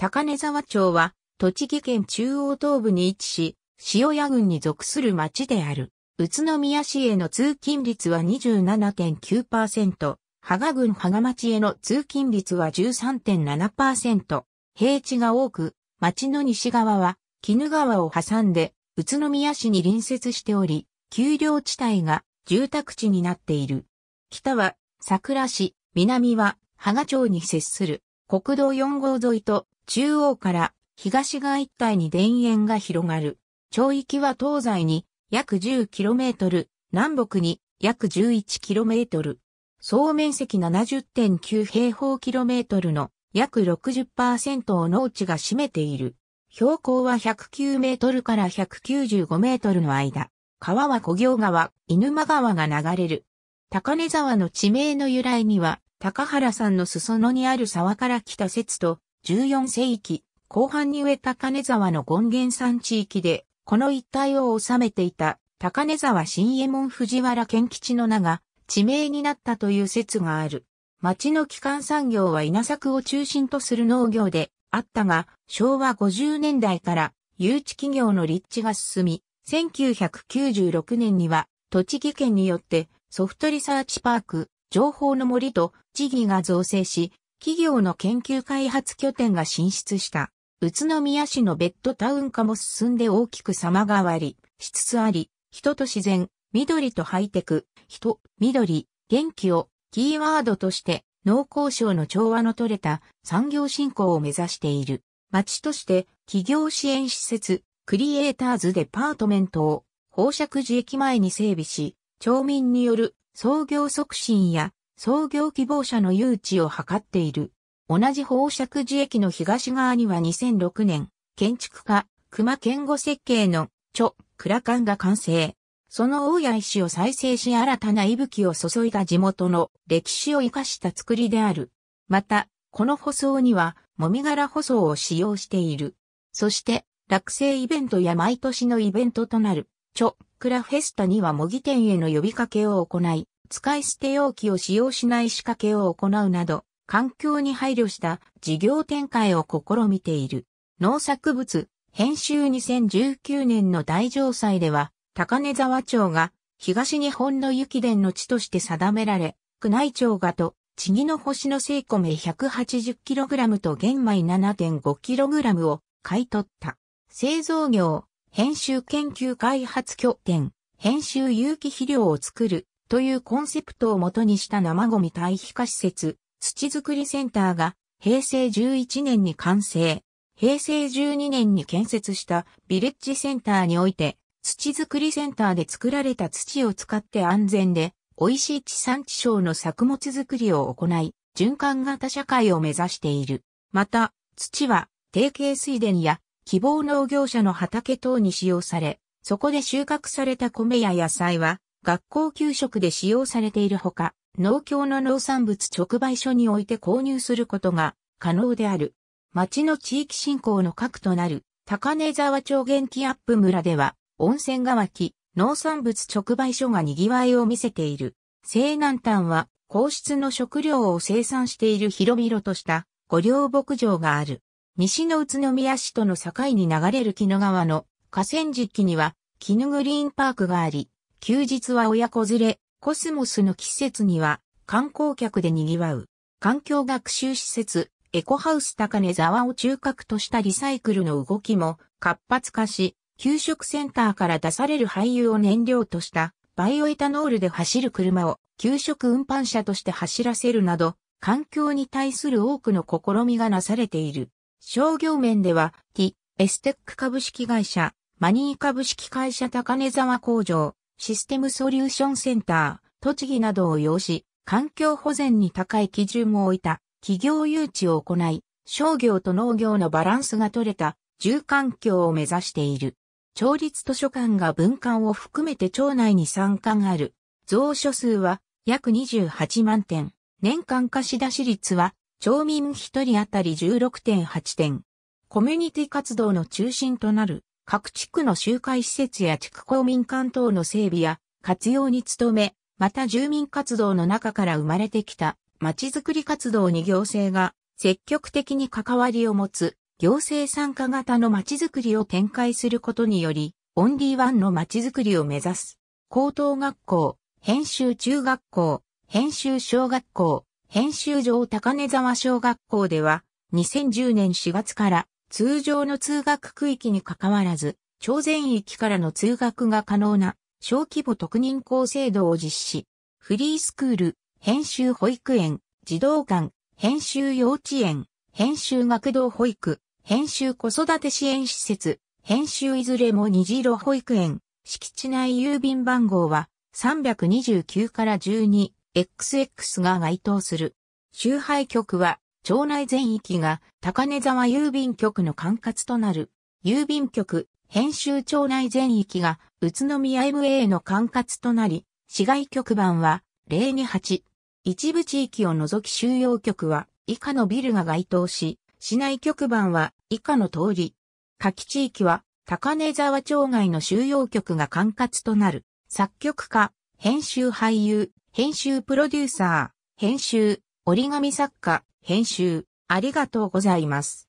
高根沢町は、栃木県中央東部に位置し、塩屋郡に属する町である。宇都宮市への通勤率は27.9%、芳賀郡芳賀町への通勤率は13.7%、平地が多く、町の西側は、絹川を挟んで、宇都宮市に隣接しており、丘陵地帯が住宅地になっている。北は桜市、南は芳賀町に接する国道4号沿いと中央から東側一帯に田園が広がる。町域は東西に約 10km、南北に約 11km。総面積70.9平方キロメートルの約60%を農地が占めている。標高は109メートルから195メートルの間。川は小行川、犬間川が流れる。高根沢の地名の由来には、高原さんの裾野にある沢から来た説と、14世紀後半に植えた金沢の権現山地域で、この一帯を治めていた高根沢新右衛門藤原健吉の名が地名になったという説がある。町の基幹産業は稲作を中心とする農業であったが、昭和50年代から誘致企業の立地が進み、1996年には栃木県によってソフトリサーチパーク、情報の森と地義が造成し、企業の研究開発拠点が進出した、宇都宮市のベッドタウン化も進んで大きく様変わりしつつあり、人と自然、緑とハイテク、人、緑、元気をキーワードとして農耕省の調和の取れた産業振興を目指している。町として企業支援施設、クリエイターズデパートメントを宝石寺駅前に整備し、町民による創業促進や創業希望者の誘致を図っている。同じ宝石寺駅の東側には2006年、建築家、熊健吾設計の、著、倉館が完成。その大谷石を再生し新たな息吹を注いだ地元の歴史を生かした作りである。また、この舗装には、もみ殻舗装を使用している。そして、落成イベントや毎年のイベントとなる、著、ョ・クラフェスタには模擬店への呼びかけを行い、使い捨て容器を使用しない仕掛けを行うなど、環境に配慮した事業展開を試みている。農作物、編集2019年の大城祭では、高根沢町が東日本の雪田の地として定められ、宮内町がと、地木の星の生米 180kg と玄米 7.5kg を買い取った。製造業、編集研究開発拠点、編集有機肥料を作るというコンセプトをもとにした生ゴミ堆肥化施設、土づくりセンターが平成11年に完成。平成12年に建設したビレッジセンターにおいて、土づくりセンターで作られた土を使って安全で美味しい地産地消の作物づくりを行い、循環型社会を目指している。また、土は定型水田や希望農業者の畑等に使用され、そこで収穫された米や野菜は学校給食で使用されているほか、農協の農産物直売所において購入することが可能である。町の地域振興の核となる高根沢町元気アップ村では温泉が湧き、農産物直売所が賑わいを見せている。西南端は皇室の食料を生産している広々とした御料牧場がある。西の宇都宮市との境に流れる木野川の河川敷には、絹グリーンパークがあり、休日は親子連れ、コスモスの季節には観光客で賑わう。環境学習施設、エコハウス高根沢を中核としたリサイクルの動きも活発化し、給食センターから出される廃油を燃料としたバイオエタノールで走る車を給食運搬車として走らせるなど、環境に対する多くの試みがなされている。商業面では、ティ、エステック株式会社、マニー株式会社高根沢工場、システムソリューションセンター、栃木などを要し、環境保全に高い基準を置いた企業誘致を行い、商業と農業のバランスが取れた住環境を目指している。町立図書館が文館を含めて町内に3館ある。蔵書数は約28万点。年間貸し出し率は町民1人当たり16.8点。コミュニティ活動の中心となる各地区の集会施設や地区公民館等の整備や活用に努め、また住民活動の中から生まれてきた街づくり活動に行政が積極的に関わりを持つ行政参加型の街づくりを展開することにより、オンリーワンの街づくりを目指す。高等学校、編集中学校、編集小学校、編集場高根沢小学校では、2010年4月から通常の通学区域に関わらず、朝鮮域からの通学が可能な小規模特任校制度を実施。フリースクール、編集保育園、児童館、編集幼稚園、編集学童保育、編集子育て支援施設、編集いずれも虹色保育園、敷地内郵便番号は329から 12XX が該当する。周配局は町内全域が高根沢郵便局の管轄となる。郵便局、編集町内全域が宇都宮 MA の管轄となり、市外局番は028。一部地域を除き収容局は以下のビルが該当し、市内局番は以下の通り。下記地域は高根沢町外の収容局が管轄となる。作曲家、編集俳優、編集プロデューサー、編集、折り紙作家、編集、ありがとうございます。